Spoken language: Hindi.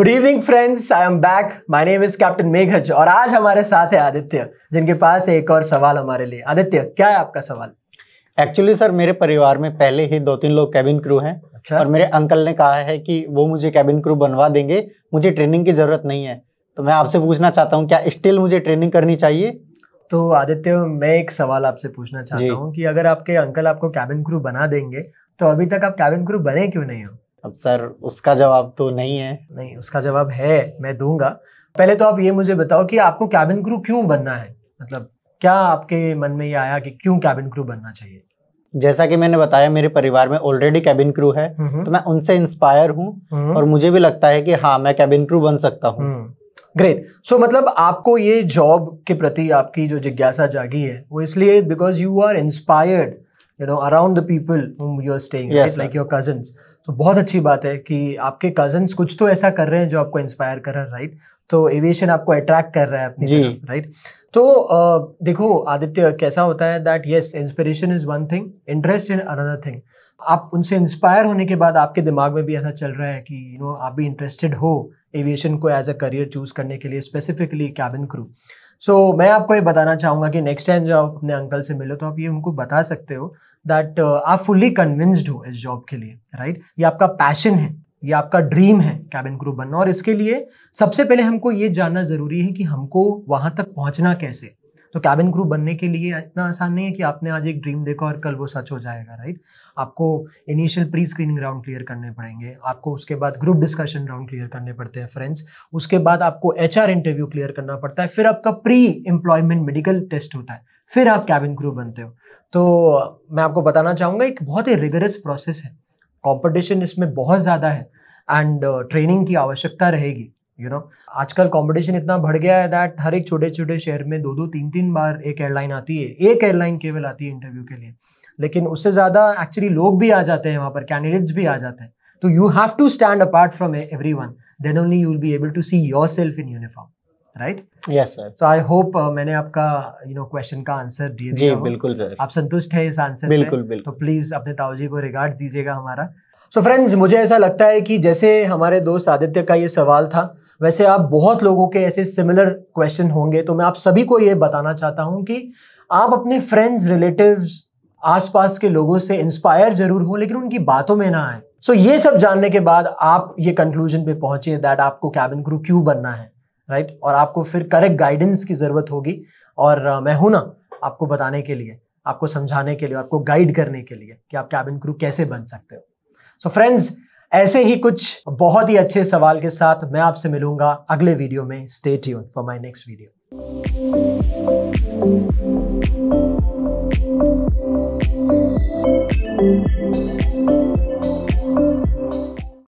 Good evening friends I am back my name is captain मेघज और आज हमारे साथ है आदित्य जिनके पास एक और सवाल हमारे लिए आदित्य क्या है आपका सवाल एक्चुअली सर मेरे परिवार में पहले ही दो तीन लोग कैबिन क्रू हैं अच्छा? और मेरे अंकल ने कहा है कि वो मुझे कैबिन क्रू बनवा देंगे मुझे ट्रेनिंग की जरूरत नहीं है तो मैं आपसे पूछना चाहता हूँ क्या स्टिल मुझे ट्रेनिंग करनी चाहिए तो आदित्य मैं एक सवाल आपसे पूछना चाहता हूँ कि अगर आपके अंकल आपको कैबिन क्रू बना देंगे तो अभी तक आप कैबिन क्रू बने क्यों नहीं हो अब सर उसका जवाब तो नहीं है नहीं उसका जवाब है मैं दूंगा पहले तो आप ये मुझे बताओ कि आपको कैबिन क्रू क्यों बनना है मतलब क्या आपके मन में ये आया कि क्यों कैबिन क्रू बनना चाहिए जैसा कि मैंने बताया मेरे परिवार में ऑलरेडी कैबिन क्रू है हम्म, हम्म। तो मैं उनसे इंस्पायर हूँ हम्म, और मुझे भी लगता है कि हाँ मैं कैबिन क्रू बन सकता हूँ ग्रेट सो so, मतलब आपको ये जॉब के प्रति आपकी जो जिज्ञासा जागी है वो इसलिए because you are inspired you know around the people you are staying like your cousins तो बहुत अच्छी बात है कि आपके कजन्स कुछ तो ऐसा कर रहे हैं जो आपको इंस्पायर कर रहा है राइट तो एविएशन आपको अट्रैक्ट कर रहा है अपनी तरफ राइट तो देखो आदित्य कैसा होता है that yes inspiration is one thing interest in another thing आप उनसे इंस्पायर होने के बाद आपके दिमाग में भी ऐसा चल रहा है कि यू you नो know, आप भी इंटरेस्टेड हो एविएशन को एज अ करियर चूज करने के लिए specifically cabin crew so so, मैं आपको ये बताना चाहूँगा कि नेक्स्ट टाइम जब आप अपने अंकल से मिलो तो आप ये उनको बता सकते हो दैट uh, आप फुल्ली कन्विंस्ड हो इस जॉब के लिए राइट ये आपका पैशन है ये आपका ड्रीम है कैबिन क्रू बनना और इसके लिए सबसे पहले हमको ये जानना ज़रूरी है कि हमको वहाँ तक पहुँचना कैसे तो कैबिन क्रू बनने के लिए इतना आसान नहीं है कि आपने आज एक ड्रीम देखा और कल वो सच हो जाएगा राइट आपको initial pre screening round clear करने पड़ेंगे आपको उसके बाद ग्रुप डिस्कशन राउंड क्लियर करने पड़ते हैं फ्रेंड्स उसके बाद आपको एच इंटरव्यू क्लियर करना पड़ता है फिर आपका प्री एम्प्लॉयमेंट मेडिकल टेस्ट होता है फिर आप कैबिन क्रू बनते हो तो मैं आपको बताना चाहूँगा एक बहुत ही रिगरस प्रोसेस है कॉम्पिटिशन इसमें बहुत ज़्यादा है एंड ट्रेनिंग uh, की आवश्यकता रहेगी यू नो आजकल कंपटीशन इतना बढ़ गया है दैट हर एक छोटे छोटे शहर में दो दो तीन तीन बार एक एयरलाइन आती है एक एयरलाइन केवल आती है इंटरव्यू के लिए लेकिन उससे ज़्यादा एक्चुअली लोग भी आ जाते हैं वहाँ पर कैंडिडेट्स भी आ जाते हैं तो you have to stand apart from every one then only you will be able to see yourself in uniform right yes sir so I hope मैंने आपका यू नो क्वेश्चन का आंसर दिया जी बिल्कुल सर आप संतुष्ट हैं इस आंसर बिल्कुल, से बिल्कुल तो प्लीज अपने ताऊजी को रिगार्ड दीजिएगा हमारा सो so फ्रेंड्स मुझे ऐसा लगता है कि जैसे हमारे दोस्त आदित्य का ये सवाल था वैसे आप बहुत लोगों के ऐसे सिमिलर क्वेश्चन होंगे तो मैं आप सभी को ये बताना चाहता हूँ कि आप अपने फ्रेंड्स रिलेटिव्स आसपास के लोगों से इंस्पायर जरूर हो लेकिन उनकी बातों में ना आए सो so, ये सब जानने के बाद आप ये कंक्लूजन पे पहुंचे दैट आपको कैबिन क्रू क्यों बनना है राइट right? और आपको फिर करेक्ट गाइडेंस की ज़रूरत होगी और मैं हूं ना आपको बताने के लिए आपको समझाने के लिए आपको गाइड करने के लिए कि आप कैबिन क्रू कैसे बन सकते हो सो so फ्रेंड्स ऐसे ही कुछ बहुत ही अच्छे सवाल के साथ मैं आपसे मिलूंगा अगले वीडियो में stay tune for my next video